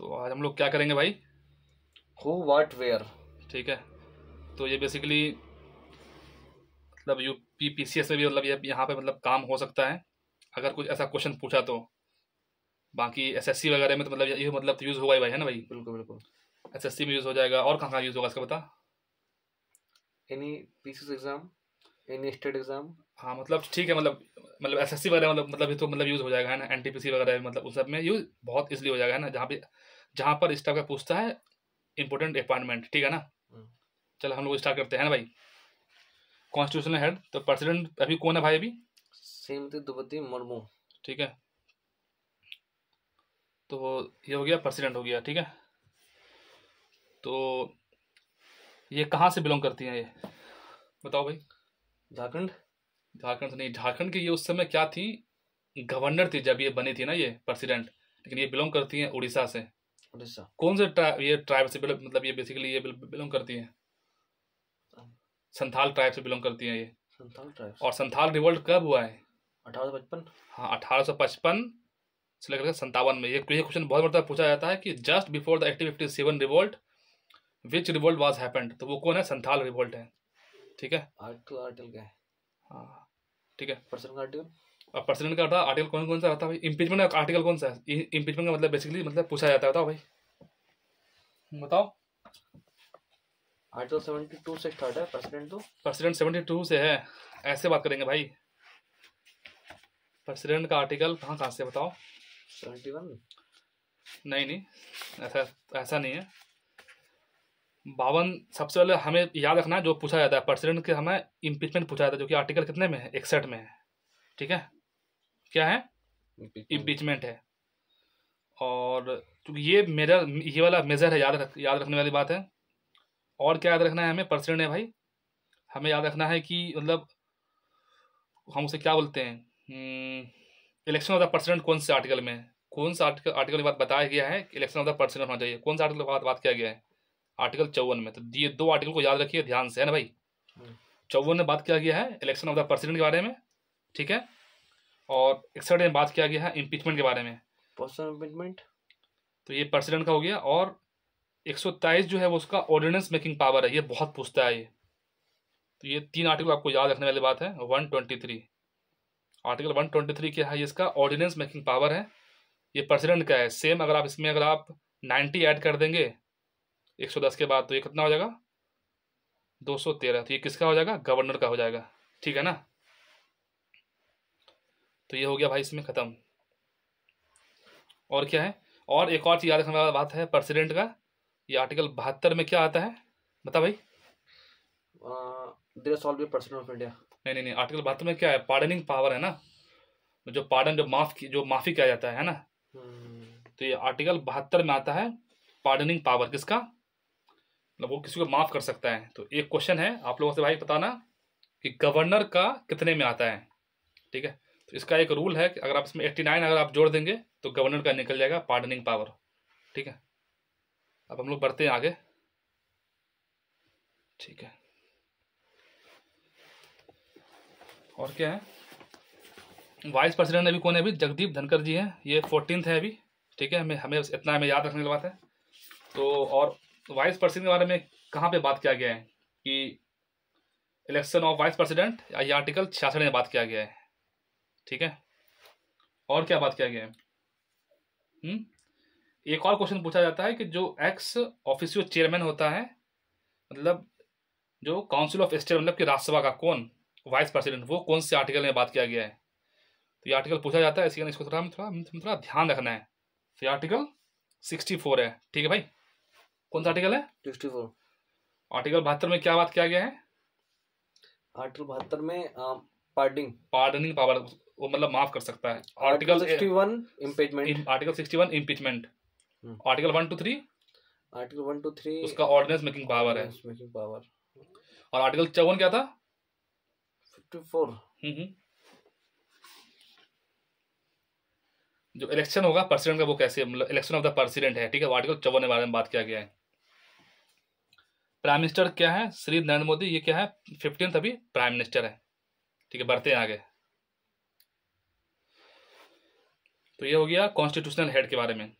तो आज हम लोग क्या करेंगे भाई हु वाट वेयर ठीक है तो ये बेसिकली मतलब U P P C S में भी मतलब ये यहाँ पे मतलब काम हो सकता है अगर कुछ ऐसा क्वेश्चन पूछा तो बाकी एस एस सी वगैरह में तो मतलब ये मतलब तो यूज़ होगा ही भाई है ना भाई बिल्कुल बिल्कुल एस एस सी में यूज़ हो जाएगा और कहाँ कहाँ यूज़ होगा इसका बता any P C exam any state exam हाँ मतलब ठीक है मतलब मतलब एस एस सी वगैरह मतलब मतलब ये तो मतलब यूज़ हो जाएगा है ना एन टी पी सी वगैरह मतलब उस सब में यूज़ बहुत इजली हो जाएगा है ना जहाँ पे जहाँ पर स्टाफ का पूछता है इम्पोर्टेंट अपॉइंटमेंट ठीक है ना हम्म। चलो हम लोग स्टार्ट करते हैं ना भाई कॉन्स्टिट्यूशनल हेड तो प्रेसिडेंट अभी कौन है भाई अभी श्रीमती द्रौपदी मुर्मू ठीक है तो ये हो गया प्रेसिडेंट हो गया ठीक है तो ये कहाँ से बिलोंग करती हैं ये बताओ भाई झारखंड झारखंड से नहीं झारखंड की ये उस समय क्या थी गवर्नर थी जब ये बनी थी ना ये प्रेसिडेंट लेकिन ये बिलोंग करती हैं उड़ीसा से अच्छा कौन से ट्राइब ये ट्राइब से बिलोंग मतलब ये बेसिकली ये बिलोंग करती है um, संथाल ट्राइब से बिलोंग करती है ये संथाल ट्राइब और संथाल रिवोल्ट कब हुआ है अठारह सौ पचपन हाँ अठारह सौ पचपन से लेकर संतावन में ये क्वेश्चन बहुत बड़ा तो पूछा जाता है कि just before the eighteen fifty seven revolt which revolt was happened तो वो कौन है संथाल रिवोल्ट है ठीक है आर्टिकल आर्टिकल क्या है हाँ ठीक है पर्सन आर्टिकल प्रेसिडेंट का होता आर्टिकल कौन कौन सा रहता है भाई इम्पीचमेंट का आर्टिकल कौन सा है इम्पीचमेंट का मतलब बेसिकली मतलब पूछा जाता है बताओ भाई बताओ आर्टिकल सेवेंटी टू से स्टार्ट है प्रेसिडेंट तो प्रेसिडेंट सेवेंटी टू से है ऐसे बात करेंगे भाई प्रेसिडेंट का आर्टिकल कहाँ कहाँ से बताओ सेवेंटी वन नहीं नहीं ऐसा ऐसा नहीं है बावन सबसे पहले हमें याद रखना है जो पूछा जाता है प्रेसिडेंट के हमें इम्पीचमेंट पूछा जाता है जो कि आर्टिकल कितने में है इकसठ में है ठीक है क्या है इम्पीचमेंट है और क्योंकि ये मेजर ये वाला मेज़र है याद रख याद रखने वाली बात है और क्या याद रखना है हमें प्रसिडेंट है भाई हमें याद रखना है कि मतलब हम उसे क्या बोलते हैं इलेक्शन ऑफ द प्रसिडेंट कौन से आर्टिकल में कौन सा आर्टिकल आर्टिकल की बात बताया गया है कि इलेक्शन ऑफ द प्रसिडेंट होना चाहिए कौन सा आर्टिकल बात बात किया गया है आर्टिकल चौवन में तो ये दो आर्टिकल को याद रखिए ध्यान से है ना भाई हम्म। चौवन में बात किया गया है इलेक्शन ऑफ द प्रसिडेंट के बारे में ठीक है और इकसठ में बात किया गया है इम्पीचमेंट के बारे में पर्सनल इम्पीचमेंट तो ये प्रेसिडेंट का हो गया और एक जो है वो उसका ऑर्डिनेंस मेकिंग पावर है ये बहुत पूछता है ये तो ये तीन आर्टिकल आपको याद रखने वाली बात है one twenty three article one twenty three क्या है ये इसका ऑर्डिनेंस मेकिंग पावर है ये प्रेसिडेंट का है सेम अगर आप इसमें अगर आप नाइन्टी ऐड कर देंगे एक सौ दस के बाद तो ये कितना हो जाएगा दो सौ तेरह तो ये किसका हो जाएगा गवर्नर का हो जाएगा ठीक है ना तो ये हो गया भाई इसमें ख़त्म और क्या है और एक और चीज़ याद रखने वाला बात है प्रेसिडेंट का ये आर्टिकल बहत्तर में क्या आता है बता भाई ऑफ इंडिया नहीं नहीं नहीं आर्टिकल बहत्तर में क्या है पार्डनिंग पावर है ना जो पार्डन जो माफ की जो माफ़ी किया जाता है है ना हम्म। तो ये आर्टिकल बहत्तर में आता है पार्डनिंग पावर किसका मतलब वो किसी को माफ़ कर सकता है तो एक क्वेश्चन है आप लोगों से भाई बताना कि गवर्नर का कितने में आता है ठीक है तो इसका एक रूल है कि अगर आप इसमें एट्टी नाइन अगर आप जोड़ देंगे तो गवर्नर का निकल जाएगा पार्डनिंग पावर ठीक है अब हम लोग बढ़ते हैं आगे ठीक है और क्या है वाइस प्रेसिडेंट अभी कौन है अभी जगदीप धनकर जी हैं ये फोर्टीन है अभी ठीक है हमें हमें इतना हमें याद रखने की बात है तो और वाइस प्रेसिडेंट के बारे में कहाँ पे बात किया गया है कि इलेक्शन ऑफ वाइस प्रेसिडेंट या आर्टिकल छियासठ में बात किया गया है ठीक है और क्या बात किया गया है हुँ? हम्म? एक और क्वेश्चन पूछा जाता है कि जो एक्स ऑफिसियो चेयरमैन होता है मतलब जो काउंसिल ऑफ स्टेट मतलब कि राज्यसभा का कौन वाइस प्रेसिडेंट वो कौन से आर्टिकल में बात किया गया है तो ये आर्टिकल पूछा जाता है इसके इसको थोड़ा हम थोड़ा थोड़ा ध्यान रखना है तो ये आर्टिकल सिक्सटी फोर है ठीक है भाई कौन सा आर्टिकल है सिक्सटी फोर आर्टिकल बहत्तर में क्या बात किया गया है आर्टिकल बहत्तर में पार्डिंग पार्डनिंग पावर वो मतलब माफ कर सकता है article 61 impeachment article 61 impeachment article 1 two 3 article 1 two 3 उसका ऑर्डिनेंस मेकिंग पावर है मेकिंग पावर और आर्टिकल चौवन क्या था 54 हम्म, हम्म जो इलेक्शन होगा प्रेसिडेंट का वो कैसे मतलब इलेक्शन ऑफ द प्रेसिडेंट है ठीक है आर्टिकल चौवन के बारे में बात किया गया है प्राइम मिनिस्टर क्या है श्री नरेंद्र मोदी ये क्या है फिफ्टींथ अभी प्राइम मिनिस्टर है ठीक है बढ़ते हैं आगे तो ये हो गया कॉन्स्टिट्यूशनल हेड के बारे में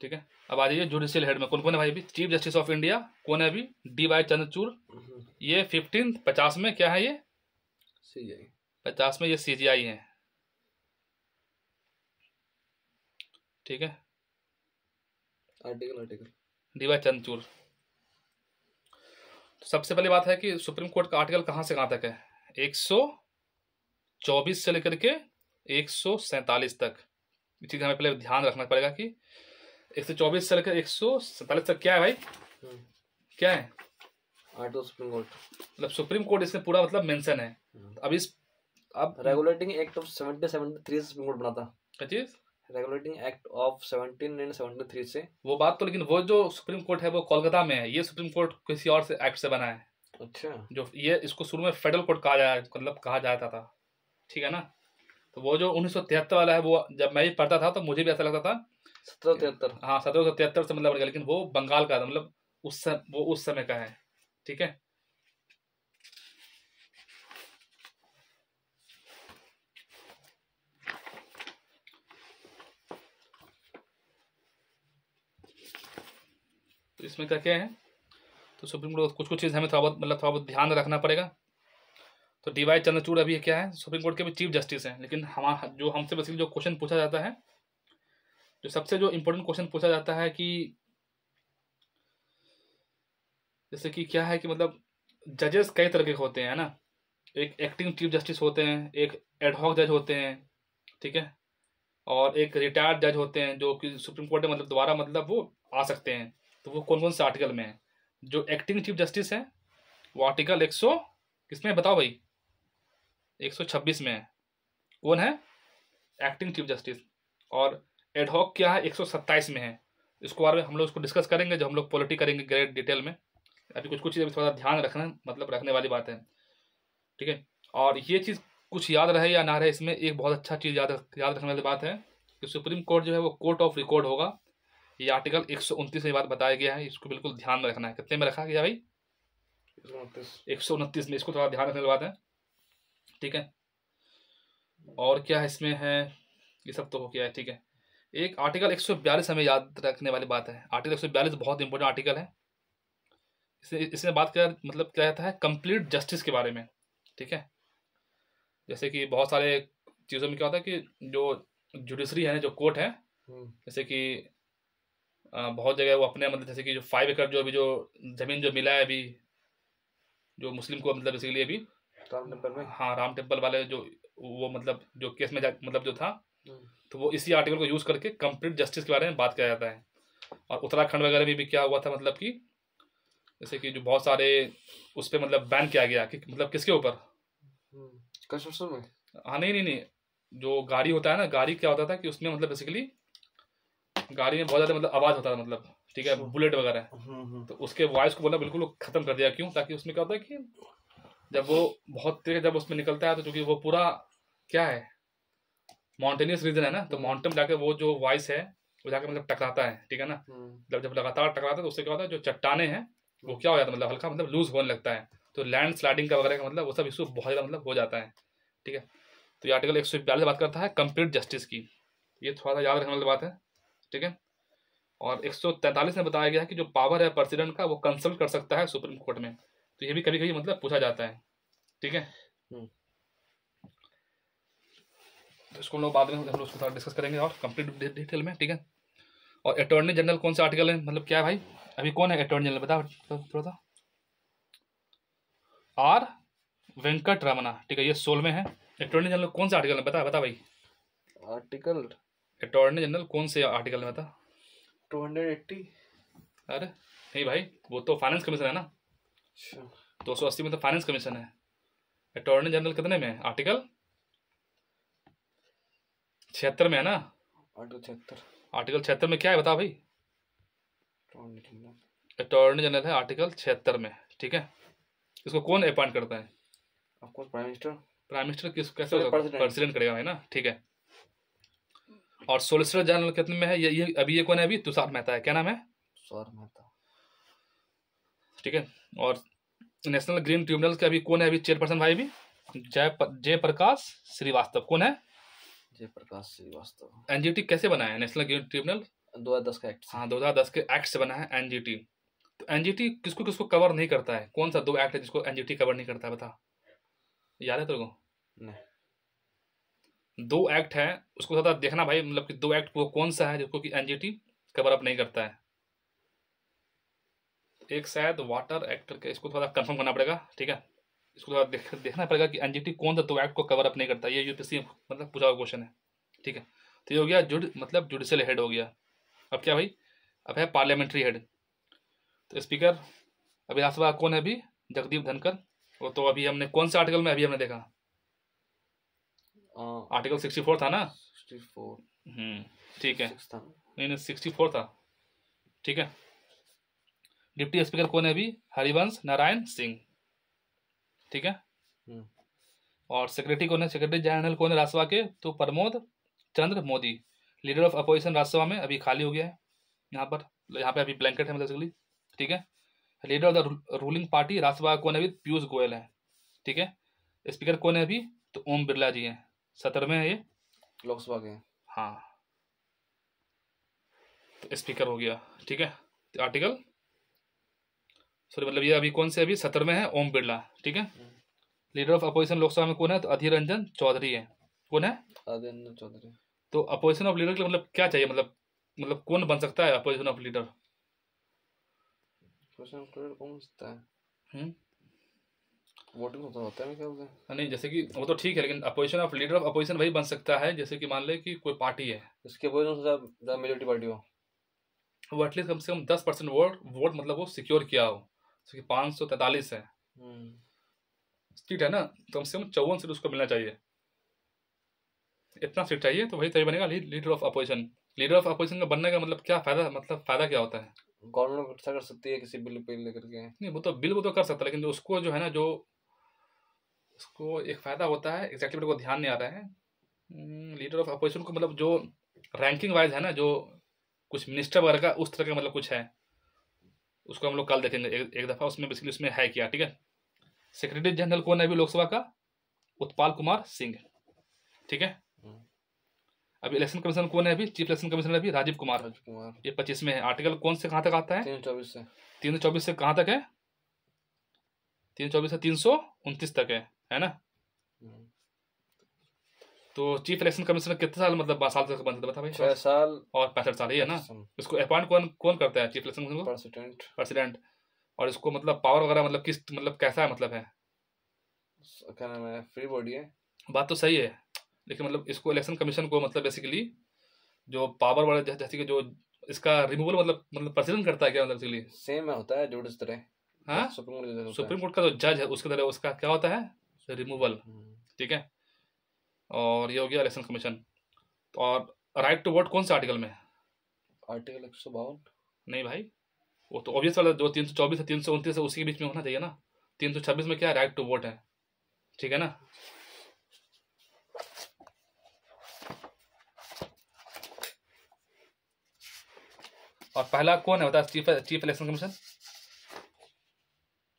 ठीक है अब आ जाइए जुडिशियल हेड में कौन कौन है भाई अभी चीफ जस्टिस ऑफ इंडिया कौन है अभी डी वाई चंद्रचूर ये फिफ्टीन पचास में क्या है ये सी जी पचास में ये सी जी आई है ठीक है आर्टिकल आर्टिकल डी वाई तो सबसे पहली बात है कि सुप्रीम कोर्ट का आर्टिकल कहाँ से कहाँ तक है एक सौ चौबीस से लेकर के एक सौ सैंतालीस तक ये चीज़ हमें पहले ध्यान रखना पड़ेगा कि एक सौ चौबीस से लेकर एक सौ सैतालीस तक क्या है भाई हम्म। क्या है सुप्रीम कोर्ट मतलब सुप्रीम कोर्ट इसमें पूरा मतलब मेंशन है हम्म। अब इस अब regulating act of seventy seventy three से सुप्रीम कोर्ट बना था क्या चीज़ regulating act of seventeen and seventy three से वो बात तो लेकिन वो जो सुप्रीम कोर्ट है वो कोलकाता में है ये सुप्रीम कोर्ट किसी और से एक्ट से बना है अच्छा जो ये इसको शुरू में फेडरल कोर्ट कहा जाया मतलब कहा जाता था ठीक है ना तो वो जो उन्नीस वाला है वो जब मैं भी पढ़ता था तो मुझे भी ऐसा लगता था सत्रह तिहत्तर हाँ सत्रह सौ तिहत्तर से मतलब लेकिन वो बंगाल का था मतलब उस सम, वो उस समय का है ठीक है तो इसमें क्या क्या है तो सुप्रीम कोर्ट कुछ कुछ चीज़ हमें थोड़ा बहुत मतलब थोड़ा बहुत ध्यान रखना पड़ेगा तो डी वाई चंद्रचूड़ अभी क्या है सुप्रीम कोर्ट के भी चीफ जस्टिस हैं लेकिन हमारा जो हमसे बस जो क्वेश्चन पूछा जाता है जो सबसे जो इम्पोर्टेंट क्वेश्चन पूछा जाता है कि जैसे कि क्या है कि मतलब जजेस कई तरह के होते हैं ना एक एक्टिंग चीफ जस्टिस होते हैं एक एडहॉक जज होते हैं ठीक है और एक रिटायर्ड जज होते हैं जो कि सुप्रीम कोर्ट में मतलब दोबारा मतलब वो आ सकते हैं तो वो कौन कौन से आर्टिकल में है जो एक्टिंग चीफ जस्टिस है वो आर्टिकल एक सौ किसमें बताओ भाई 126 में है कौन है एक्टिंग चीफ जस्टिस और एडहॉक क्या है 127 में है इसको बारे में हम लोग उसको डिस्कस करेंगे जो हम लोग पॉलिटी करेंगे ग्रेट डिटेल में अभी कुछ कुछ चीज़ें थोड़ा ध्यान रखना मतलब रखने वाली बात है ठीक है और ये चीज़ कुछ याद रहे या ना रहे इसमें एक बहुत अच्छा चीज़ याद रख याद रखने वाली बात है कि सुप्रीम कोर्ट जो है वो कोर्ट ऑफ रिकॉर्ड होगा ये आर्टिकल एक सौ उनतीस में बात बताया गया है इसको बिल्कुल ध्यान में रखना है कितने में रखा गया भाई एक सौ उनतीस में इसको थोड़ा ध्यान रखने वाली बात है ठीक है और क्या इसमें है ये सब तो हो गया है ठीक है एक आर्टिकल 142 हमें याद रखने वाली बात है आर्टिकल 142 बहुत इंपॉर्टेंट आर्टिकल है इसमें इसमें बात कर मतलब क्या जाता है कंप्लीट जस्टिस के बारे में ठीक है जैसे कि बहुत सारे चीज़ों में क्या होता है कि जो जुडिशरी है ना जो कोर्ट है हम्म। जैसे कि बहुत जगह वो अपने मतलब जैसे कि जो फाइव एकड़ जो अभी जो ज़मीन जो मिला है अभी जो मुस्लिम को मतलब इसके लिए अभी राम टेम्पल में हाँ राम टेम्पल वाले जो वो मतलब जो केस में मतलब जो था हम्म। तो वो इसी आर्टिकल को यूज करके कंप्लीट जस्टिस के बारे में बात किया जाता है और उत्तराखंड वगैरह में भी क्या हुआ था मतलब कि जैसे कि जो बहुत सारे उस पर मतलब बैन किया गया कि मतलब किसके ऊपर हम्म। कंस्ट्रक्शन में हाँ नहीं नहीं नहीं जो गाड़ी होता है ना गाड़ी क्या होता था कि उसमें मतलब बेसिकली गाड़ी में बहुत ज़्यादा मतलब आवाज़ होता था मतलब ठीक है अच्छा। बुलेट वगैरह हम्म, तो उसके वॉइस को बोला मतलब बिल्कुल खत्म कर दिया क्यों ताकि उसमें क्या होता है कि जब वो बहुत तेज जब उसमें निकलता है तो चूंकि वो पूरा क्या है माउंटेनियस रीजन है ना तो माउंटेन हम्म। जाके वो जो वॉइस है वो जाके मतलब टकराता है ठीक है ना हम्म। जब जब लगातार टकराता है तो उससे क्या होता है जो चट्टाने हैं वो हम्म। क्या हो जाता है मतलब हल्का मतलब लूज होने लगता है तो लैंड स्लाइडिंग का वगैरह का मतलब वो सब इशू बहुत ज़्यादा मतलब हो जाता है ठीक है तो ये आर्टिकल एक सौ बयालीस बात करता है कंप्लीट जस्टिस की ये थोड़ा सा याद रखने वाली बात है ठीक है और एक सौ तैंतालीस में बताया गया है कि जो पावर है प्रेसिडेंट का वो कंसल्ट कर सकता है सुप्रीम कोर्ट में तो ये भी कभी कभी मतलब पूछा जाता है ठीक है हम्म। तो इसको लोग बाद में हम लोग उसको थोड़ा डिस्कस करेंगे और कंप्लीट डिटेल में ठीक है और अटॉर्नी जनरल कौन सा आर्टिकल है मतलब क्या है भाई अभी कौन है अटॉर्नी जनरल बताओ तो, थोड़ा सा आर वेंकट रमना ठीक है ये सोल में है अटॉर्नी जनरल कौन सा आर्टिकल है बता बता भाई आर्टिकल अटॉर्नी जनरल कौन से आर्टिकल है बता टू हंड्रेड एट्टी अरे नहीं भाई वो तो फाइनेंस कमीशन है ना अच्छा। दो सौ अस्सी मतलब फाइनेंस कमीशन है अटॉर्नी जनरल कितने में आर्टिकल छिहत्तर में है ना आर्टिकल छिहत्तर आर्टिकल छिहत्तर में क्या है बताओ भाई अटॉर्नी जनरल है आर्टिकल छिहत्तर में ठीक है इसको कौन अपॉइंट करता है प्राइम मिनिस्टर प्राइम मिनिस्टर किस कैसे प्रेसिडेंट करेगा भाई ना ठीक है और सोलिसिटर जनरल कितने में है ये ये अभी ये कौन है अभी तुषार मेहता है क्या नाम है तुषार मेहता ठीक है और नेशनल ग्रीन ट्रिब्यूनल के अभी कौन है अभी चेयरपर्सन भाई भी जय जय प्रकाश श्रीवास्तव कौन है जय प्रकाश श्रीवास्तव एनजीटी कैसे बनाया है नेशनल ग्रीन ट्रिब्यूनल दो हज़ार दस का एक्ट हाँ दो हज़ार दस के एक्ट से बना है एनजीटी तो एनजीटी किसको किसको कवर नहीं करता है कौन सा दो एक्ट है जिसको एनजीटी कवर नहीं करता है बता याद है तेरे को दो एक्ट है उसको ज़्यादा देखना भाई मतलब कि दो एक्ट वो कौन सा है जिसको कि एनजीटी कवर अप नहीं करता है एक शायद वाटर एक्ट करके इसको थोड़ा कन्फर्म करना पड़ेगा ठीक है इसको थोड़ा देख, देखना पड़ेगा कि एनजीटी कौन सा तो एक्ट को कवर अप नहीं करता ये यूपीसी मतलब पूछा हुआ क्वेश्चन है ठीक है तो ये हो गया जुड मतलब जुडिशल हेड हो गया अब क्या भाई अब है पार्लियामेंट्री हेड तो स्पीकर अभी राष्ट्रपति कौन है अभी जगदीप धनकर वो तो अभी हमने कौन से आर्टिकल में अभी हमने देखा आर्टिकल सिक्सटी फोर था ना सिक्सटी हम्म, फोर ठीक है नहीं नहीं सिक्सटी फोर था ठीक है डिप्टी स्पीकर कौन है अभी हरिवंश नारायण सिंह ठीक है हम्म। और सेक्रेटरी कौन है सेक्रेटरी जनरल कौन है राज्यसभा के तो Pramod Chandra Modi leader of opposition Rajya Sabha में अभी खाली हो गया है यहाँ पर यहाँ पे अभी ब्लैंकेट है मतलब ठीक है leader of the ruling party Rajya Sabha कौन है अभी पीयूष गोयल है ठीक है स्पीकर कौन है अभी तो ओम बिरला जी हैं सत्रहवें है ये लोकसभा के हाँ तो स्पीकर हो गया ठीक है आर्टिकल सॉरी मतलब ये अभी कौन से अभी सत्तर में है ओम बिरला ठीक है लीडर ऑफ अपोजिशन लोकसभा में कौन है तो अधीर रंजन चौधरी है कौन है अधीर रंजन चौधरी तो अपोजिशन ऑफ लीडर के मतलब क्या चाहिए मतलब मतलब कौन बन सकता है अपोजिशन ऑफ लीडर वोटिंग होता होता है क्या होता है नहीं जैसे कि वो तो ठीक है लेकिन opposition of leader of opposition वही बन सकता है जैसे कि मान ले कि कोई पार्टी है अपोजिशन मेजोरिटी पार्टी हो वो एटलीस्ट कम से कम दस परसेंट वोट वोट मतलब वो सिक्योर किया हो पाँच सौ तैतालीस है सीट हम्म। है ना तो कम से कम चौवन सीट उसको मिलना चाहिए इतना सीट चाहिए तो वही सही बनेगा leader of opposition leader of opposition का बनने का मतलब क्या फायदा मतलब फायदा क्या होता है गवर्नमेंट अच्छा कर सकती है किसी बिल पे लेकर के नहीं वो तो बिल वो तो कर सकता है लेकिन जो उसको जो है ना जो उसको एक फ़ायदा होता है एग्जैक्टली मेरे को ध्यान नहीं आ रहा है लीडर ऑफ अपोजिशन को मतलब जो रैंकिंग वाइज है ना जो कुछ मिनिस्टर वगैरह का उस तरह का मतलब कुछ है उसको हम लोग कल देखेंगे एक, एक दफ़ा उसमें बेसिकली उसमें है क्या ठीक है सेक्रेटरी जनरल कौन है अभी लोकसभा का उत्पाल कुमार सिंह ठीक है हम्म। अभी इलेक्शन कमीशन कौन है अभी चीफ इलेक्शन कमिश्नर अभी राजीव कुमार कुमार ये पच्चीस में है आर्टिकल कौन से कहाँ तक आता है तीन से तीन सौ चौबीस से कहाँ तक है तीन चौबीस से तीन सौ उनतीस तक है है ना तो चीफ इलेक्शन कमिश्नर कितने साल मतलब बारह साल तक बन सकता था भाई साल और पैंसठ साल ही है ना इसको अपॉइंट कौन कौन करता है chief election commission president president और इसको मतलब पावर वगैरह मतलब किस मतलब कैसा है मतलब है क्या नाम है फ्री बॉडी है बात तो सही है लेकिन मतलब इसको इलेक्शन कमीशन को मतलब बेसिकली जो पावर वाले जैसे कि जो इसका रिमूवल मतलब मतलब प्रेसिडेंट करता है क्या मतलब इसके लिए सेम है होता है जो इस तरह हाँ सुप्रीम कोर्ट का जो तो जज है उसके तरह उसका क्या होता है रिमूवल hmm। ठीक है और ये हो गया इलेक्शन कमीशन तो और राइट टू वोट कौन से आर्टिकल में आर्टिकल एक सौ बावन नहीं भाई वो तो ऑब्वियस वाला जो तीन सौ चौबीस है तीन सौ उनतीस है उसी के बीच में होना चाहिए ना तीन सौ छब्बीस में क्या राइट टू वोट है ठीक है ना और पहला कौन है बता चीफ चीफ इलेक्शन कमीशन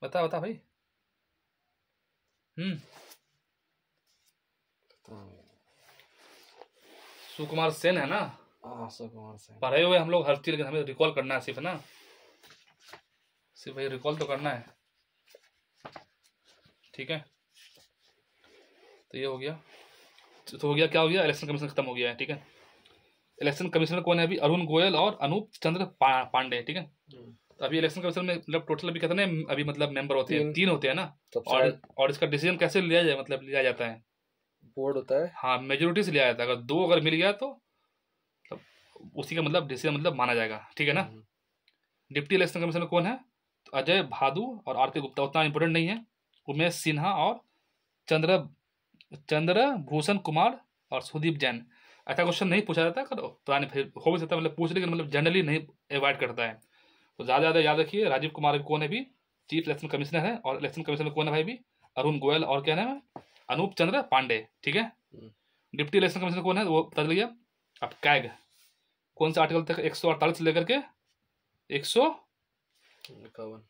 बता बता भाई हम्म सुकुमार सेन है ना हाँ, सुकुमार सेन पढ़े हुए हम लोग हर चीज लेकिन हमें रिकॉल करना है सिर्फ ना सिर्फ भाई रिकॉल तो करना है ठीक है तो ये हो गया तो हो गया क्या हो गया इलेक्शन कमीशन खत्म हो गया है ठीक है इलेक्शन कमिश्नर कौन है अभी अरुण गोयल और अनूप चंद्र पांडे ठीक है हम्म। तो अभी इलेक्शन कमीशन में मतलब टोटल अभी कितने अभी मतलब मेंबर होते हैं तीन होते हैं ना और और इसका डिसीजन कैसे लिया जाए मतलब लिया जाता है बोर्ड होता है हाँ मेजोरिटी से लिया जाता है अगर दो अगर मिल गया तो उसी का मतलब डिसीजन मतलब माना जाएगा ठीक है ना डिप्टी इलेक्शन कमीशन कौन है तो अजय भादु और आर के गुप्ता उतना इम्पोर्टेंट नहीं है उमेश सिन्हा और चंद्र चंद्र भूषण कुमार और सुदीप जैन ऐसा क्वेश्चन नहीं पूछा जाता करो तो फिर हो भी सकता है मतलब पूछ लेकिन मतलब जनरली नहीं अवॉइड करता है तो ज़्यादा ज़्यादा याद रखिए राजीव कुमार कौन है भी चीफ इलेक्शन कमिश्नर है और इलेक्शन कमीशन कौन है भाई भी अरुण गोयल और क्या नाम है अनूप चंद्र पांडे ठीक है हम्म। डिप्टी इलेक्शन कमीशन कौन है वो बता लीजिए अब कैग कौन सा आर्टिकल तक एक सौ अड़तालीस से लेकर के एक सौ इक्यावन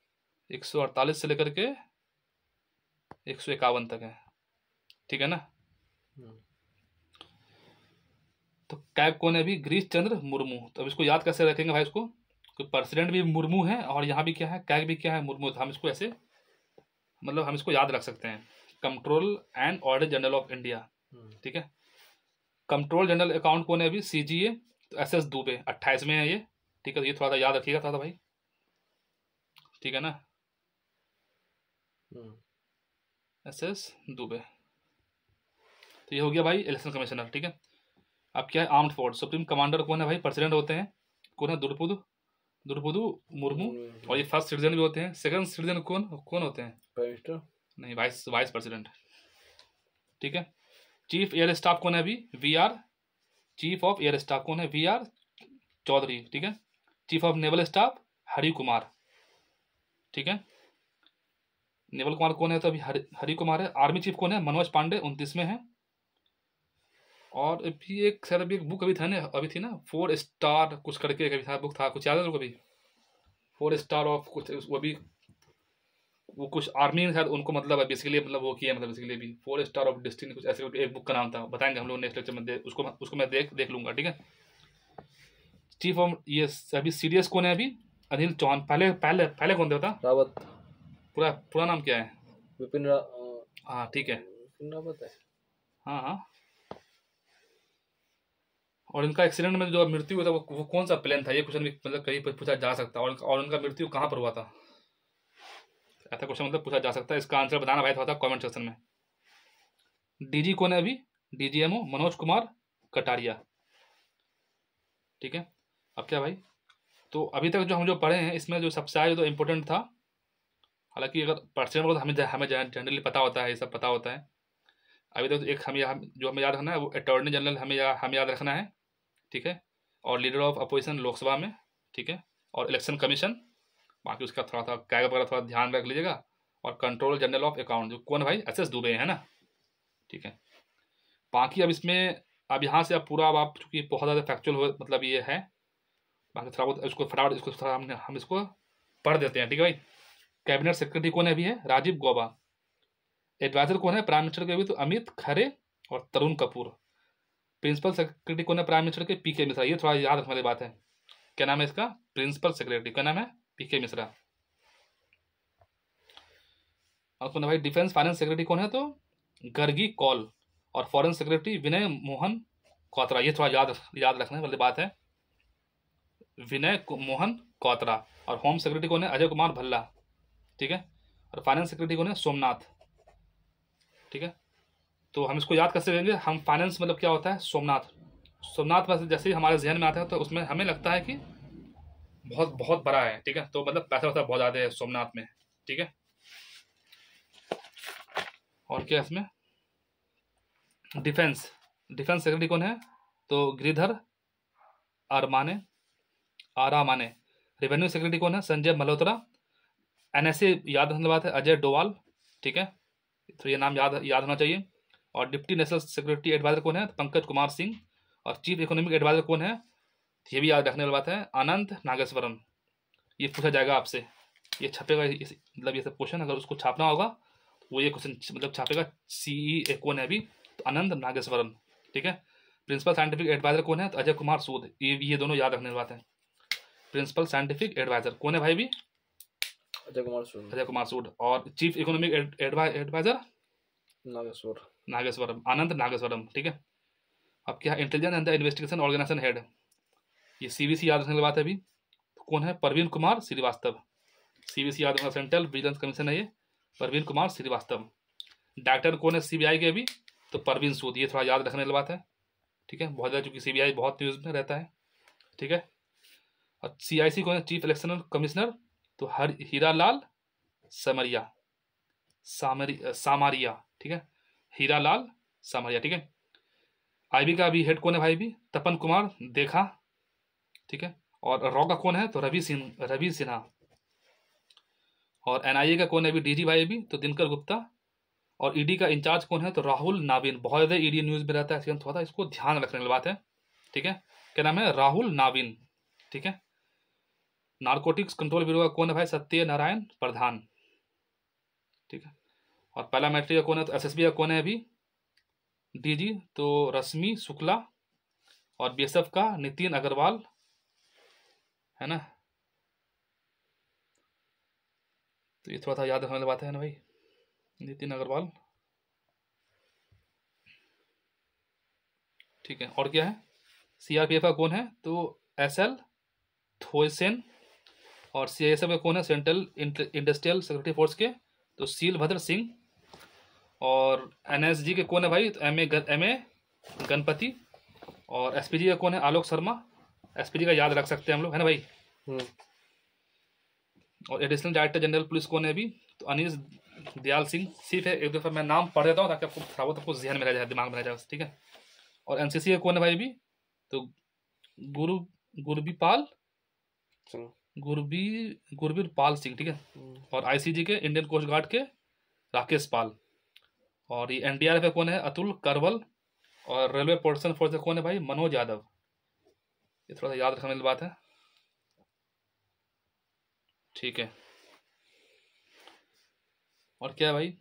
एक सौ अड़तालीस से लेकर के एक सौ इक्यावन तक है ठीक है ना हम्म। तो कैग कौन है अभी गिरीश चंद्र मुर्मू तो अब इसको याद कैसे रखेंगे भाई इसको प्रेसिडेंट भी मुर्मू है और यहाँ भी क्या है कैग भी क्या है मुर्मू तो हम इसको ऐसे मतलब हम इसको याद रख सकते हैं control and audit general of India ठीक है कंट्रोल जनरल अकाउंट कौन है अभी C G S S Dubey अट्ठाईस में है ये ठीक है ये थोड़ा सा याद रखिएगा थोड़ा सा भाई ठीक है ना एस एस दुबे तो ये हो गया भाई इलेक्शन कमिश्नर ठीक है अब क्या है आर्म्ड फोर्स सुप्रीम कमांडर कौन है भाई प्रेसिडेंट होते हैं कौन है द्रुपद द्रुपदू मुर्मू और ये फर्स्ट हाँ। सिटीजन भी होते हैं सेकंड सिटीजन कौन कौन होते हैं नहीं वाइस वाइस प्रेसिडेंट ठीक है चीफ एयर स्टाफ कौन है अभी V R chief of air staff कौन है वी आर चौधरी ठीक है chief of naval staff Hari Kumar ठीक है नेवल कुमार कौन है तो अभी हरि हरि कुमार है आर्मी चीफ कौन है मनोज पांडे उनतीस में है और अभी एक सर अभी एक बुक अभी था ना अभी थी ना फोर स्टार कुछ करके एक अभी था बुक था कुछ याद है कभी फोर स्टार ऑफ कुछ वो भी वो कुछ आर्मी ने शायद उनको मतलब बेसिकली मतलब वो किया मतलब बेसिकली भी फोर स्टार ऑफ डेस्टिनी कुछ ऐसे एक बुक का नाम था बताएंगे हम लोग नेक्स्ट लेक्चर में उसको उसको मैं देख देख लूंगा ठीक है चीफ ऑफ ये अभी सीरियस कौन है अभी अनिल चौहान पहले पहले पहले कौन थे बता रावत पूरा पूरा नाम क्या है विपिन रा हाँ ठीक है रावत है हाँ हाँ और इनका एक्सीडेंट में जो मृत्यु हुआ था वो, वो कौन सा प्लेन था ये क्वेश्चन भी मतलब कहीं पर पूछा जा सकता है और, और उनका मृत्यु कहाँ पर हुआ था ऐसा क्वेश्चन मतलब पूछा जा सकता है इसका आंसर बताना भाई थोड़ा कमेंट कॉमेंट सेक्शन में डीजी कौन है अभी डीजीएमओ मनोज कुमार कटारिया ठीक है अब क्या भाई तो अभी तक जो हम जो पढ़े हैं इसमें जो सबसे आज तो इम्पोर्टेंट था हालांकि अगर पर्सनल तो हमें हमें जनरली पता होता है ये सब पता होता है अभी तक तो एक हम यहाँ जो हमें याद रखना है वो अटॉर्नी जनरल हमें या, हमें याद रखना है ठीक है और लीडर ऑफ अपोजिशन लोकसभा में ठीक है और इलेक्शन कमीशन बाकी उसका थोड़ा थोड़ा कैग वगैरह थोड़ा ध्यान रख लीजिएगा और कंट्रोल जनरल ऑफ अकाउंट जो कौन भाई एस एस दुबे है ना ठीक है बाकी अब इसमें अब यहाँ से अब पूरा अब आप चूँकि बहुत ज़्यादा फैक्चुअल हो मतलब ये है बाकी थोड़ा बहुत इसको फटाफट इसको थोड़ा हमने हम इसको पढ़ देते हैं ठीक है भाई कैबिनेट सेक्रेटरी कौन है अभी है राजीव गौबा एडवाइजर कौन है प्राइम मिनिस्टर के अभी तो अमित खरे और तरुण कपूर प्रिंसिपल सेक्रेटरी कौन है प्राइम मिनिस्टर के पी के मिश्रा ये थोड़ा याद रखने वाली बात है क्या नाम है इसका प्रिंसिपल सेक्रेटरी क्या नाम है पीके मिश्रा और सुनो भाई डिफेंस फाइनेंस सेक्रेटरी कौन है तो गर्गी कॉल और फॉरेन सेक्रेटरी विनय मोहन कोतरा ये थोड़ा याद याद रखने वाली बात है विनय मोहन कोतरा और होम सेक्रेटरी कौन है अजय कुमार भल्ला ठीक है और फाइनेंस सेक्रेटरी कौन है सोमनाथ ठीक है तो हम इसको याद कैसे लेंगे हम फाइनेंस मतलब क्या होता है सोमनाथ सोमनाथ जैसे ही हमारे जहन में आता है तो उसमें हमें लगता है कि बहुत बहुत बड़ा है ठीक है तो मतलब पैसा वैसा बहुत ज़्यादा है सोमनाथ में ठीक है और क्या इसमें डिफेंस डिफेंस सेक्रेटरी कौन है तो गिरिधर आरमाने आरामाने रेवेन्यू सेक्रेटरी कौन है संजय मल्होत्रा एनएसए याद रखने बात है अजय डोवाल ठीक है तो ये नाम याद याद होना चाहिए और डिप्टी नेशनल सिक्योरिटी एडवाइजर कौन है पंकज कुमार सिंह और चीफ इकोनॉमिक एडवाइजर कौन है ये भी याद रखने वाली बात है अनंत नागेश्वरम ये पूछा जाएगा आपसे ये छपेगा मतलब ये सब क्वेश्चन अगर उसको छापना होगा वो ये क्वेश्चन मतलब छापेगा सी ई e कौन है अभी तो अनंत नागेश्वरम ठीक है प्रिंसिपल साइंटिफिक एडवाइजर कौन है तो अजय कुमार सूद ये ये दोनों याद रखने बात है प्रिंसिपल साइंटिफिक एडवाइजर कौन है भाई भी अजय कुमार सूद अजय कुमार सूद और chief economic adviser Nageswara Nageswaran Anantha Nageswaran ठीक है अब क्या intelligence and investigation organisation head ये सीबीसी याद रखने की बात है अभी तो कौन है परवीन कुमार श्रीवास्तव सीबीसी याद रखना सेंट्रल विजिलेंस कमीशन है ये परवीन कुमार श्रीवास्तव डायरेक्टर कौन है सीबीआई के अभी तो परवीन सूद ये थोड़ा याद रखने की बात है ठीक है बहुत ज़्यादा चूँकि सीबीआई बहुत न्यूज़ में रहता है ठीक है और सी कौन है चीफ इलेक्शन कमिश्नर तो हर हीरा लाल समरिया सामरी सामारिया ठीक है हीरा लाल सामरिया ठीक है आईबी का अभी हेड कौन है भाई भी तपन कुमार देखा ठीक है और रॉ का कौन है तो रवि सिंह रवि सिन्हा और एनआईए का कौन है अभी डीजी भाई भी तो दिनकर गुप्ता और ईडी e का इंचार्ज कौन है तो राहुल नाविन बहुत ज़्यादा ईडी e न्यूज़ में रहता है इसलिए थोड़ा इसको ध्यान रखने वाली बात है ठीक है क्या नाम है राहुल नाविन ठीक है नारकोटिक्स कंट्रोल ब्यूरो का कौन है भाई सत्य नारायण प्रधान ठीक है और पहला मैट्रिक का कौन है तो एस का कौन है अभी डी तो रश्मि शुक्ला और बी का नितिन अग्रवाल है ना तो ये थोड़ा सा याद रखने वाली बात है ना भाई नितिन अग्रवाल ठीक है और क्या है सीआरपीएफ का कौन है तो एस एल थोसेन और सी आई एस एफ का कौन है सेंट्रल इंडस्ट्रियल सिक्योरिटी फोर्स के तो सील भद्र सिंह और एन एस जी के कौन है भाई तो एम ए गणपति और एस पी जी का कौन है आलोक शर्मा एसपीजी का याद रख सकते हैं हम लोग है ना भाई हम्म। और एडिशनल डायरेक्टर जनरल पुलिस कौन है अभी तो अनिश दयाल सिंह सिर्फ है एक दफ़ा मैं नाम पढ़ देता हूँ ताकि आपको थोड़ा बहुत आपको जहन में रह जाए दिमाग में रह जाए ठीक है और एन सी कौन है भाई अभी तो गुरु गुरबी पाल गुरबीर गुरबीर पाल सिंह ठीक है हम्म। और आईसीजी के इंडियन कोस्ट गार्ड के राकेश पाल और ये एनडीआरएफ का कौन है अतुल करवल और रेलवे प्रोटेक्शन फोर्स कौन है भाई मनोज यादव ये थोड़ा सा याद रखने वाली बात है ठीक है और क्या है भाई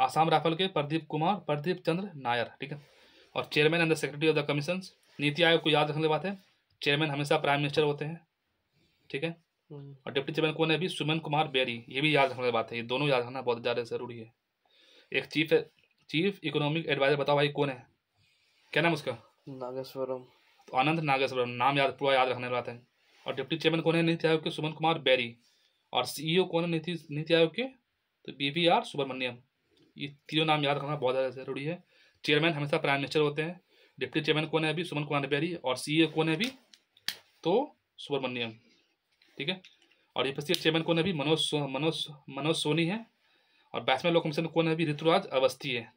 आसाम राइफल के प्रदीप कुमार प्रदीप चंद्र नायर ठीक है और chairman and the secretary of the commission NITI Aayog को याद रखने वाली बात है चेयरमैन हमेशा प्राइम मिनिस्टर होते हैं ठीक है हम्म। और डिप्टी चेयरमैन कौन है अभी सुमन कुमार बेरी ये भी याद रखने वाली बात है ये दोनों याद रखना बहुत ज़्यादा ज़रूरी है एक चीफ चीफ इकोनॉमिक एडवाइजर बताओ भाई कौन है क्या नाम उसका नागेश्वरम तो आनंद नागेश्वर नाम याद पूरा याद रखने वाला है और डिप्टी चेयरमैन कौन है नीति आयोग के सुमन कुमार बैरी और सीईओ e कौन है नीति नीति आयोग के तो बी वी आर सुब्रमण्यम ये तीनों नाम याद रखना बहुत ज्यादा ज़रूरी है चेयरमैन हमेशा प्राइम मिनिस्टर होते हैं डिप्टी चेयरमैन कौन है अभी सुमन कुमार बैरी और सीईओ e कौन है अभी तो सुब्रमण्यम ठीक है और ये पी चेयरमैन कौन है अभी मनोज मनोज मनोज सोनी है और बैट्समैन लोक कमीशन कौन है अभी ऋतुराज अवस्थी है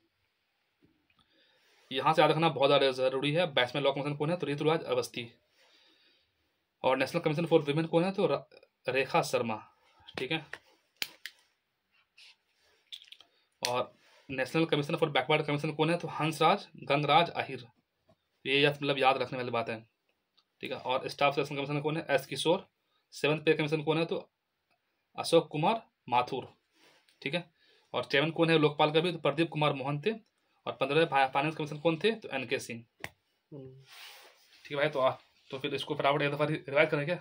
यहाँ से याद रखना बहुत ज़्यादा ज़रूरी है बैट्समैन लॉ कमीशन कौन है तो ऋतुराज अवस्थी और नेशनल कमीशन फॉर वीमेन कौन है तो रेखा शर्मा ठीक है और national commission for backward commission कौन है तो हंसराज गंगराज आहिर तो ये या, मतलब याद रखने वाली बात है ठीक है और स्टाफ सिलेक्शन कमीशन कौन है S Kishore seven pay commission कौन है तो अशोक कुमार माथुर ठीक है और चेयरमैन कौन है लोकपाल का भी तो प्रदीप कुमार मोहंती और पंद्रह फाइनेंस कमीशन कौन थे तो एन के सिंह ठीक है भाई तो आ, तो फिर इसको फटाफट एक दफ़ा रिवाइज करें क्या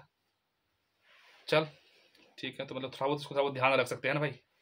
चल ठीक है तो मतलब थोड़ा बहुत इसको थोड़ा बहुत ध्यान रख सकते हैं ना भाई